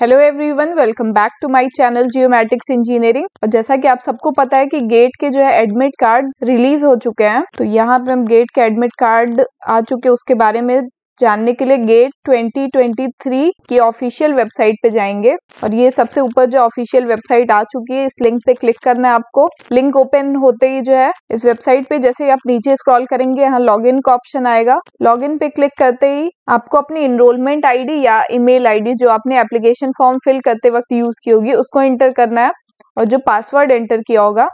hello everyone welcome back to my channel geomatics engineering और जैसा कि आप सबको पता है कि गेट के जो है एडमिट कार्ड रिलीज हो चुके हैं तो यहाँ पे हम गेट के एडमिट कार्ड आ चुके उसके बारे में जानने के लिए गेट 2023 की ऑफिशियल वेबसाइट पे जाएंगे और ये सबसे ऊपर जो ऑफिशियल वेबसाइट आ चुकी है इस लिंक पे क्लिक करना है आपको लिंक ओपन होते ही जो है इस वेबसाइट पे जैसे आप नीचे स्क्रॉल करेंगे यहाँ लॉगिन का ऑप्शन आएगा लॉगिन पे क्लिक करते ही आपको अपनी इनरोलमेंट आईडी या ईमेल आईडी जो आपने एप्लीकेशन फॉर्म फिल करते वक्त यूज की होगी उसको एंटर करना है और जो पासवर्ड एंटर किया होगा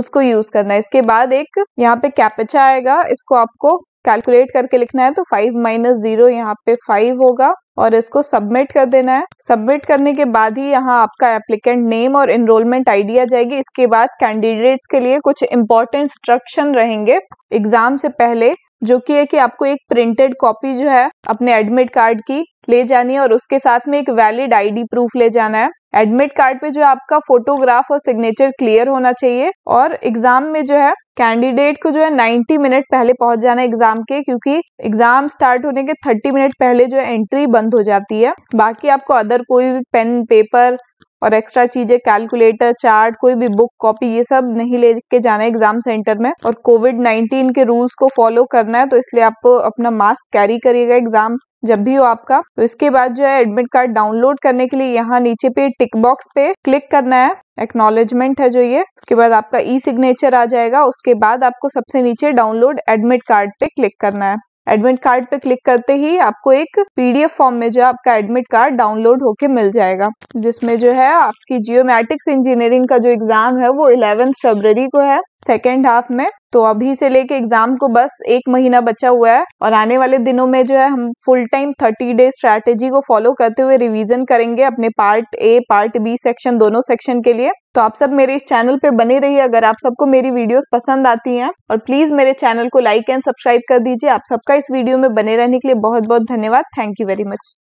उसको यूज करना है इसके बाद एक यहाँ पे कैपेचा आएगा इसको आपको कैलकुलेट करके लिखना है तो फाइव माइनस जीरो यहाँ पे फाइव होगा और इसको सबमिट कर देना है सबमिट करने के बाद ही यहाँ आपका एप्लीकेंट नेम और एनरोलमेंट आईडी आ जाएगी इसके बाद कैंडिडेट्स के लिए कुछ इंपॉर्टेंट इंस्ट्रक्शन रहेंगे एग्जाम से पहले जो कि है कि आपको एक प्रिंटेड कॉपी जो है अपने एडमिट कार्ड की ले जानी है और उसके साथ में एक वैलिड आईडी प्रूफ ले जाना है एडमिट कार्ड पे जो है आपका फोटोग्राफ और सिग्नेचर क्लियर होना चाहिए और एग्जाम में जो है कैंडिडेट को जो है 90 मिनट पहले पहुंच जाना एग्जाम के क्योंकि एग्जाम स्टार्ट होने के 30 मिनट पहले जो है एंट्री बंद हो जाती है बाकी आपको अदर कोई भी पेन पेपर और एक्स्ट्रा चीजें कैलकुलेटर चार्ट कोई भी बुक कॉपी ये सब नहीं लेके जाना है एग्जाम सेंटर में और कोविड नाइन्टीन के रूल्स को फॉलो करना है तो इसलिए आप अपना मास्क कैरी करिएगा एग्जाम जब भी हो आपका तो इसके बाद जो है एडमिट कार्ड डाउनलोड करने के लिए यहाँ नीचे पे टिक बॉक्स पे क्लिक करना है एक्नोलेजमेंट है जो ये उसके बाद आपका ई सिग्नेचर आ जाएगा उसके बाद आपको सबसे नीचे डाउनलोड एडमिट कार्ड पे क्लिक करना है एडमिट कार्ड पे क्लिक करते ही आपको एक पीडीएफ फॉर्म में जो आपका एडमिट कार्ड डाउनलोड होके मिल जाएगा जिसमें जो है आपकी जियोमेटिक्स इंजीनियरिंग का जो एग्जाम है वो इलेवेंथ फरवरी को है सेकेंड हाफ में तो अभी से लेके एग्जाम को बस एक महीना बचा हुआ है और आने वाले दिनों में जो है हम full time thirty day strategy को फॉलो करते हुए रिवीजन करेंगे अपने part A part B section दोनों सेक्शन के लिए तो आप सब मेरे इस चैनल पे बने रहिए अगर आप सबको मेरी वीडियोस पसंद आती हैं और प्लीज मेरे चैनल को लाइक एंड सब्सक्राइब कर दीजिए आप सबका इस वीडियो में बने रहने के लिए बहुत बहुत धन्यवाद थैंक यू वेरी मच